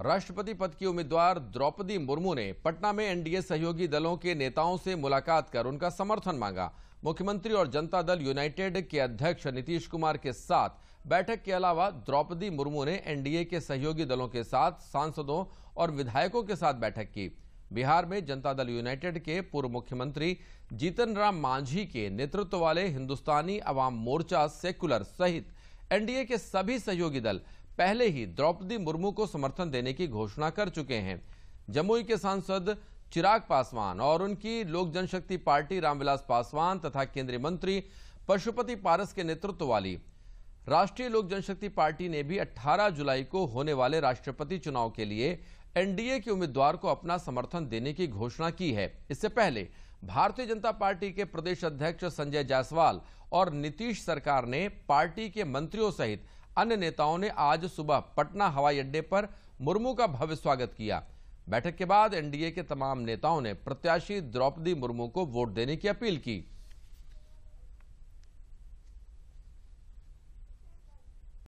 राष्ट्रपति पद की उम्मीदवार द्रौपदी मुर्मू ने पटना में एनडीए सहयोगी दलों के नेताओं से मुलाकात कर उनका समर्थन मांगा मुख्यमंत्री और जनता दल यूनाइटेड के अध्यक्ष नीतीश कुमार के साथ बैठक के अलावा द्रौपदी मुर्मू ने एनडीए के सहयोगी दलों के साथ सांसदों और विधायकों के साथ बैठक की बिहार में जनता दल यूनाइटेड के पूर्व मुख्यमंत्री जीतन राम मांझी के नेतृत्व वाले हिंदुस्तानी अवाम मोर्चा सेकुलर सहित एनडीए के सभी सहयोगी दल पहले ही द्रौपदी मुर्मू को समर्थन देने की घोषणा कर चुके हैं जमुई के सांसद चिराग पासवान और उनकी लोक जनशक्ति पार्टी रामविलास पासवान तथा केंद्रीय मंत्री पशुपति पारस के नेतृत्व वाली राष्ट्रीय लोक जनशक्ति पार्टी ने भी 18 जुलाई को होने वाले राष्ट्रपति चुनाव के लिए एनडीए के उम्मीदवार को अपना समर्थन देने की घोषणा की है इससे पहले भारतीय जनता पार्टी के प्रदेश अध्यक्ष संजय जायसवाल और नीतीश सरकार ने पार्टी के मंत्रियों सहित अन्य नेताओं ने आज सुबह पटना हवाई अड्डे पर मुर्मू का भव्य स्वागत किया बैठक के बाद एनडीए के तमाम नेताओं ने प्रत्याशी द्रौपदी मुर्मू को वोट देने की अपील की